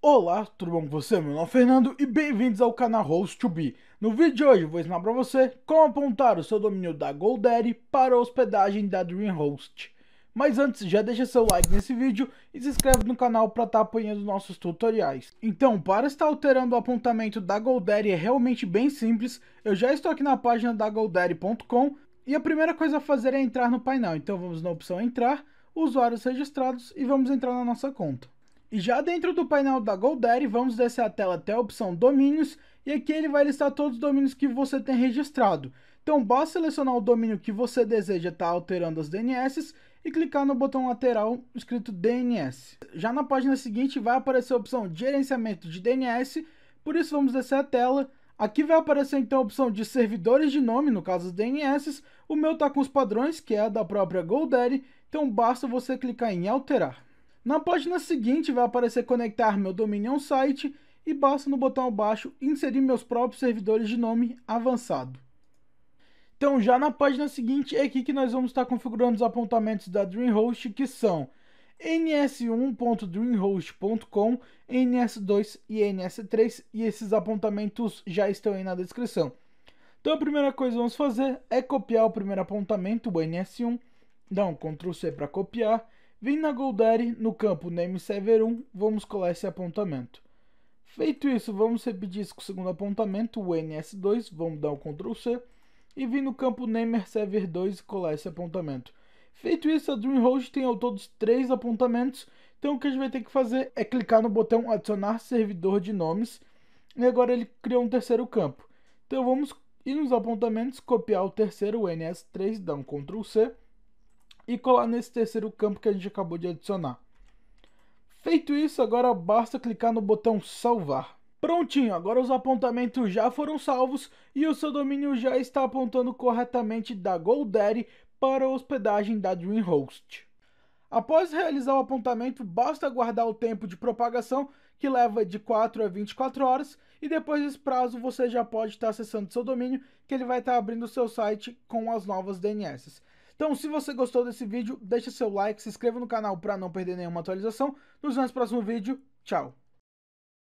Olá, tudo bom com você? Meu nome é Fernando e bem-vindos ao canal Host 2 b No vídeo de hoje vou ensinar para você como apontar o seu domínio da GoDaddy para a hospedagem da DreamHost. Mas antes, já deixa seu like nesse vídeo e se inscreve no canal para estar tá apanhando nossos tutoriais. Então, para estar alterando o apontamento da GoDaddy é realmente bem simples, eu já estou aqui na página da GoDaddy.com e a primeira coisa a fazer é entrar no painel, então vamos na opção entrar, usuários registrados e vamos entrar na nossa conta. E já dentro do painel da GoDaddy, vamos descer a tela até a opção Domínios, e aqui ele vai listar todos os domínios que você tem registrado. Então basta selecionar o domínio que você deseja estar tá alterando as DNS e clicar no botão lateral escrito DNS. Já na página seguinte vai aparecer a opção gerenciamento de DNS, por isso vamos descer a tela. Aqui vai aparecer então a opção de servidores de nome, no caso os DNS. O meu está com os padrões, que é a da própria GoDaddy, então basta você clicar em alterar. Na página seguinte vai aparecer conectar meu domínio a um site e basta no botão abaixo inserir meus próprios servidores de nome avançado. Então já na página seguinte é aqui que nós vamos estar configurando os apontamentos da DreamHost que são ns1.dreamhost.com, ns2 e ns3 e esses apontamentos já estão aí na descrição. Então a primeira coisa que vamos fazer é copiar o primeiro apontamento, o ns1, dá um Ctrl C para copiar Vim na Goldari, no campo Server 1, vamos colar esse apontamento. Feito isso, vamos repetir isso com o segundo apontamento, o NS2, vamos dar um Ctrl C, e vim no campo Name Server 2 e colar esse apontamento. Feito isso, a Dreamhost tem ao todo três apontamentos, então o que a gente vai ter que fazer é clicar no botão adicionar servidor de nomes, e agora ele criou um terceiro campo. Então vamos ir nos apontamentos, copiar o terceiro, o NS3, dar um Ctrl C, e colar nesse terceiro campo que a gente acabou de adicionar. Feito isso, agora basta clicar no botão salvar. Prontinho, agora os apontamentos já foram salvos e o seu domínio já está apontando corretamente da GoDaddy para a hospedagem da DreamHost. Após realizar o apontamento, basta aguardar o tempo de propagação, que leva de 4 a 24 horas, e depois desse prazo você já pode estar acessando seu domínio, que ele vai estar abrindo seu site com as novas DNS. Então, se você gostou desse vídeo, deixa seu like, se inscreva no canal para não perder nenhuma atualização. Nos vemos no próximo vídeo. Tchau!